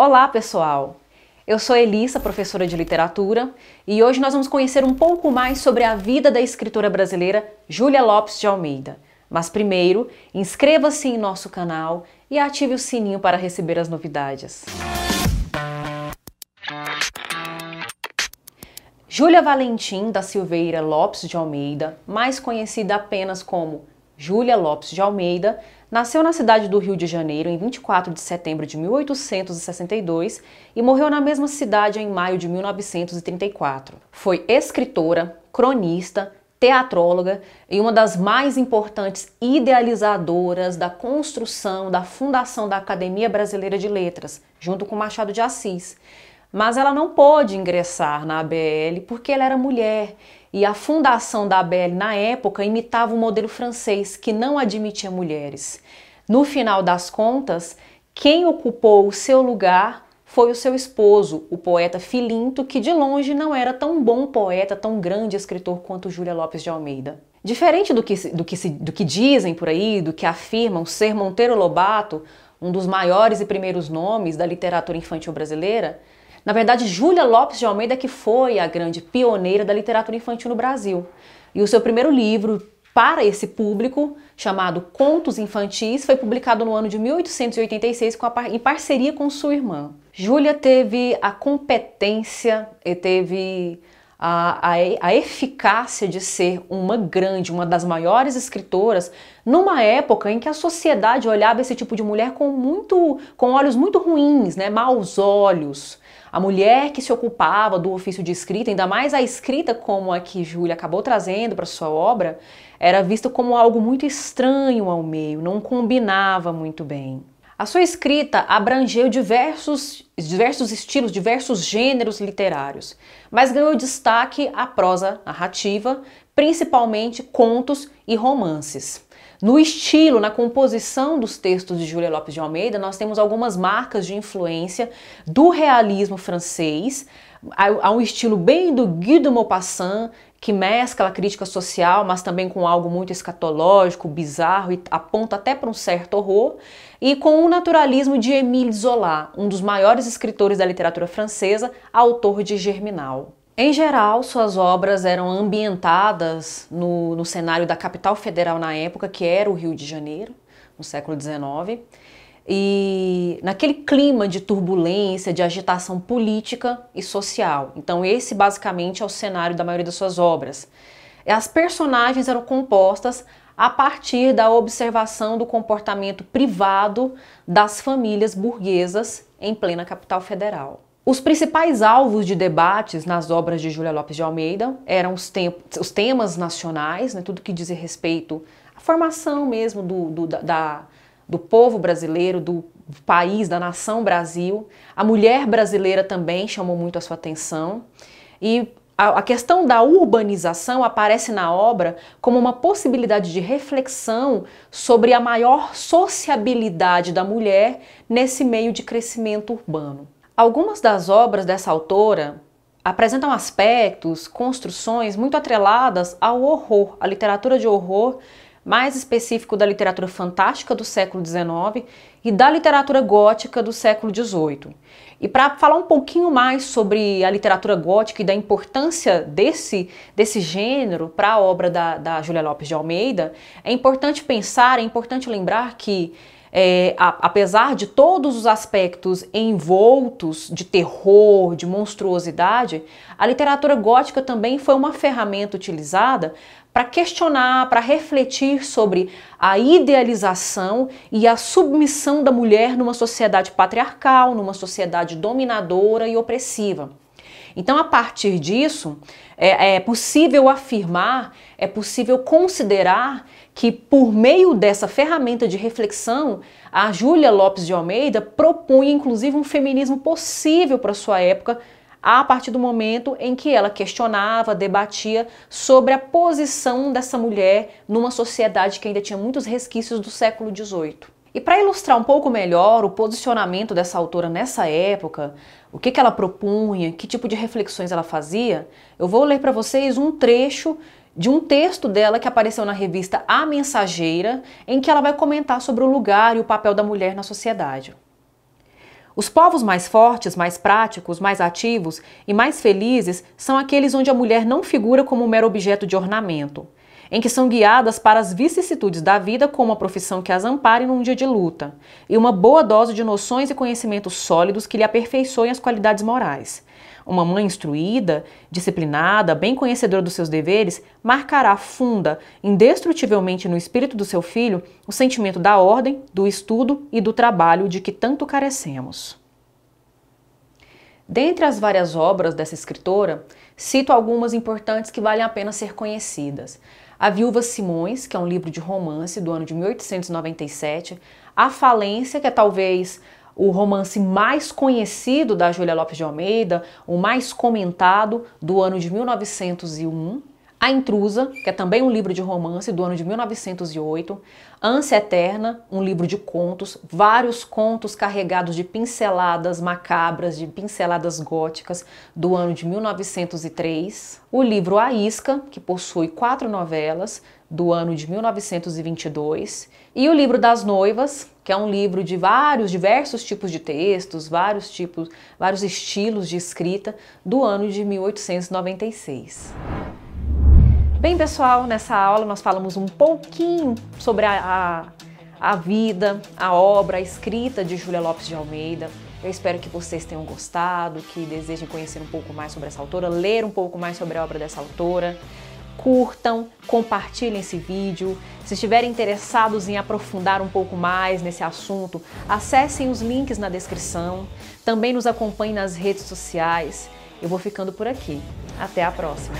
Olá, pessoal! Eu sou Elissa, professora de literatura, e hoje nós vamos conhecer um pouco mais sobre a vida da escritora brasileira Júlia Lopes de Almeida. Mas primeiro, inscreva-se em nosso canal e ative o sininho para receber as novidades. Júlia Valentim da Silveira Lopes de Almeida, mais conhecida apenas como Júlia Lopes de Almeida, Nasceu na cidade do Rio de Janeiro em 24 de setembro de 1862 e morreu na mesma cidade em maio de 1934. Foi escritora, cronista, teatróloga e uma das mais importantes idealizadoras da construção da fundação da Academia Brasileira de Letras, junto com Machado de Assis mas ela não pôde ingressar na ABL porque ela era mulher e a fundação da ABL na época imitava o modelo francês que não admitia mulheres. No final das contas, quem ocupou o seu lugar foi o seu esposo, o poeta Filinto, que de longe não era tão bom poeta, tão grande escritor quanto Júlia Lopes de Almeida. Diferente do que, do, que se, do que dizem por aí, do que afirmam ser Monteiro Lobato, um dos maiores e primeiros nomes da literatura infantil brasileira, na verdade, Júlia Lopes de Almeida que foi a grande pioneira da literatura infantil no Brasil. E o seu primeiro livro para esse público, chamado Contos Infantis, foi publicado no ano de 1886 em parceria com sua irmã. Júlia teve a competência e teve a, a, a eficácia de ser uma grande, uma das maiores escritoras, numa época em que a sociedade olhava esse tipo de mulher com muito, com olhos muito ruins, né, maus olhos. A mulher que se ocupava do ofício de escrita, ainda mais a escrita como a que Júlia acabou trazendo para sua obra, era vista como algo muito estranho ao meio, não combinava muito bem. A sua escrita abrangeu diversos, diversos estilos, diversos gêneros literários, mas ganhou destaque a prosa narrativa, principalmente contos e romances. No estilo, na composição dos textos de Júlia Lopes de Almeida, nós temos algumas marcas de influência do realismo francês, a, a um estilo bem do Guy de Maupassant, que mescla a crítica social, mas também com algo muito escatológico, bizarro e aponta até para um certo horror, e com o naturalismo de Émile Zola, um dos maiores escritores da literatura francesa, autor de Germinal. Em geral, suas obras eram ambientadas no, no cenário da capital federal na época, que era o Rio de Janeiro, no século XIX, e naquele clima de turbulência, de agitação política e social. Então, esse basicamente é o cenário da maioria das suas obras. As personagens eram compostas a partir da observação do comportamento privado das famílias burguesas em plena capital federal. Os principais alvos de debates nas obras de Júlia Lopes de Almeida eram os, te os temas nacionais, né, tudo que diz respeito à formação mesmo do, do da, da do povo brasileiro, do país, da nação Brasil. A mulher brasileira também chamou muito a sua atenção. E a, questão da urbanização aparece na obra como uma possibilidade de reflexão sobre a maior sociabilidade da mulher nesse meio de crescimento urbano. Algumas das obras dessa autora apresentam aspectos, construções muito atreladas ao horror, à literatura de horror mais específico da literatura fantástica do século XIX e da literatura gótica do século XVIII. E para falar um pouquinho mais sobre a literatura gótica e da importância desse, desse gênero para a obra da, da Julia Lopes de Almeida, é importante pensar, é importante lembrar que é, a, apesar de todos os aspectos envoltos de terror, de monstruosidade, a literatura gótica também foi uma ferramenta utilizada para questionar, para refletir sobre a idealização e a submissão da mulher numa sociedade patriarcal, numa sociedade dominadora e opressiva. Então, a partir disso, é, é possível afirmar, é possível considerar que, por meio dessa ferramenta de reflexão, a Júlia Lopes de Almeida propunha, inclusive, um feminismo possível para sua época, a partir do momento em que ela questionava, debatia sobre a posição dessa mulher numa sociedade que ainda tinha muitos resquícios do século XVIII. E para ilustrar um pouco melhor o posicionamento dessa autora nessa época, o que, que ela propunha, que tipo de reflexões ela fazia, eu vou ler para vocês um trecho de um texto dela que apareceu na revista A Mensageira, em que ela vai comentar sobre o lugar e o papel da mulher na sociedade. Os povos mais fortes, mais práticos, mais ativos e mais felizes são aqueles onde a mulher não figura como um mero objeto de ornamento em que são guiadas para as vicissitudes da vida com uma profissão que as ampare num dia de luta, e uma boa dose de noções e conhecimentos sólidos que lhe aperfeiçoem as qualidades morais. Uma mãe instruída, disciplinada, bem conhecedora dos seus deveres, marcará funda, indestrutivelmente no espírito do seu filho, o sentimento da ordem, do estudo e do trabalho de que tanto carecemos. Dentre as várias obras dessa escritora, cito algumas importantes que valem a pena ser conhecidas. A Viúva Simões, que é um livro de romance do ano de 1897, A Falência, que é talvez o romance mais conhecido da Júlia Lopes de Almeida, o mais comentado do ano de 1901, a Intrusa, que é também um livro de romance do ano de 1908, Ânsia Eterna, um livro de contos, vários contos carregados de pinceladas macabras, de pinceladas góticas, do ano de 1903. O livro A Isca, que possui quatro novelas, do ano de 1922. E o livro das noivas, que é um livro de vários, diversos tipos de textos, vários tipos, vários estilos de escrita, do ano de 1896. Bem, pessoal, nessa aula nós falamos um pouquinho sobre a, a, a vida, a obra, a escrita de Júlia Lopes de Almeida. Eu espero que vocês tenham gostado, que desejem conhecer um pouco mais sobre essa autora, ler um pouco mais sobre a obra dessa autora curtam, compartilhem esse vídeo. Se estiverem interessados em aprofundar um pouco mais nesse assunto, acessem os links na descrição. Também nos acompanhem nas redes sociais. Eu vou ficando por aqui. Até a próxima!